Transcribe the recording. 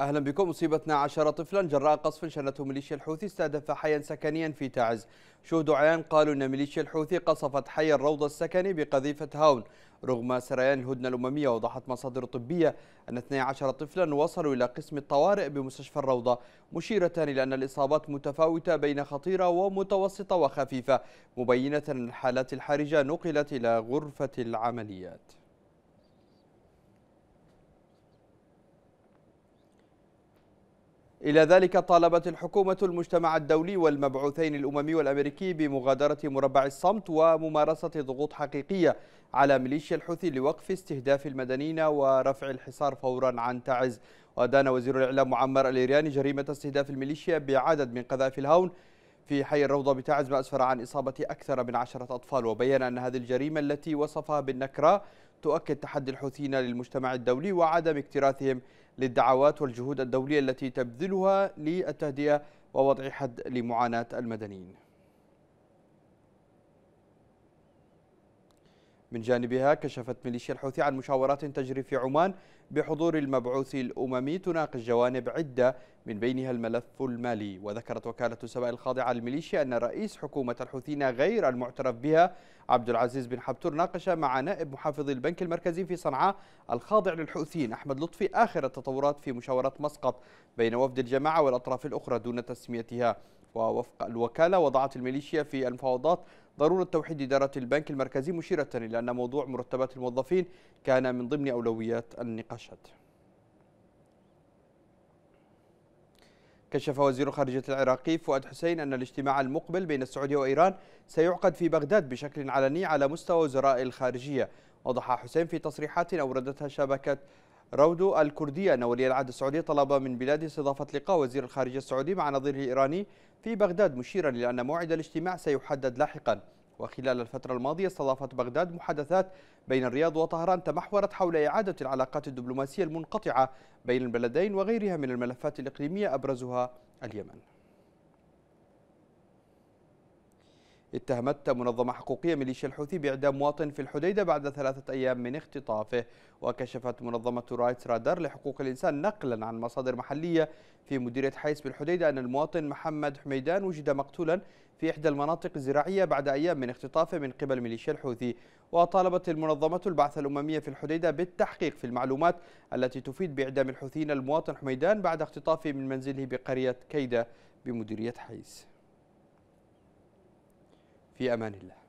أهلا بكم أصيبتنا 12 طفلا جراء قصف شنته ميليشيا الحوثي استهدف حيا سكنيا في تعز شهود عيان قالوا أن ميليشيا الحوثي قصفت حي الروضه السكني بقذيفة هاون رغم سريان الهدنة الأممية وضحت مصادر طبية أن 12 طفلا وصلوا إلى قسم الطوارئ بمستشفى الروضة مشيرة إلى أن الإصابات متفاوتة بين خطيرة ومتوسطة وخفيفة مبينة أن الحالات الحرجة نقلت إلى غرفة العمليات إلى ذلك طالبت الحكومة المجتمع الدولي والمبعوثين الأممي والأمريكي بمغادرة مربع الصمت وممارسة ضغوط حقيقية على ميليشيا الحوثي لوقف استهداف المدنيين ورفع الحصار فورا عن تعز ودان وزير الإعلام معمر الإيراني جريمة استهداف الميليشيا بعدد من قذائف الهون في حي الروضة بتعز ما أسفر عن إصابة أكثر من عشرة أطفال وبين أن هذه الجريمة التي وصفها بالنكرة تؤكد تحدي الحوثيين للمجتمع الدولي وعدم اكتراثهم للدعوات والجهود الدولية التي تبذلها للتهدئة ووضع حد لمعاناة المدنيين من جانبها كشفت ميليشيا الحوثي عن مشاورات تجري في عمان بحضور المبعوث الأممي تناقش جوانب عدة من بينها الملف المالي وذكرت وكالة سبأ الخاضعة للميليشيا أن رئيس حكومة الحوثيين غير المعترف بها عبد العزيز بن حبتور ناقش مع نائب محافظ البنك المركزي في صنعاء الخاضع للحوثيين أحمد لطفي آخر التطورات في مشاورات مسقط بين وفد الجماعة والأطراف الأخرى دون تسميتها ووفق الوكالة وضعت الميليشيا في المفاوضات ضروره توحيد اداره البنك المركزي مشيره الى ان موضوع مرتبات الموظفين كان من ضمن اولويات النقاشات كشف وزير خارجية العراقي فؤاد حسين أن الاجتماع المقبل بين السعودية وإيران سيعقد في بغداد بشكل علني على مستوى وزراء الخارجية وضح حسين في تصريحات أوردتها شبكة رود الكردية أن ولي العهد السعودي طلب من بلاده استضافة لقاء وزير الخارجية السعودي مع نظيره الإيراني في بغداد مشيرا إلى أن موعد الاجتماع سيحدد لاحقا وخلال الفترة الماضية استضافت بغداد محادثات بين الرياض وطهران تمحورت حول إعادة العلاقات الدبلوماسية المنقطعة بين البلدين وغيرها من الملفات الإقليمية أبرزها اليمن اتهمت منظمة حقوقية ميليشيا الحوثي بإعدام مواطن في الحديدة بعد ثلاثة أيام من اختطافه وكشفت منظمة رايتس رادار لحقوق الإنسان نقلا عن مصادر محلية في مديرية حيس بالحديدة أن المواطن محمد حميدان وجد مقتولا في إحدى المناطق الزراعية بعد أيام من اختطافه من قبل ميليشيا الحوثي وطالبت المنظمة البعثة الأممية في الحديدة بالتحقيق في المعلومات التي تفيد بإعدام الحوثيين المواطن حميدان بعد اختطافه من منزله بقرية كيدة بمديرية حيس في أمان الله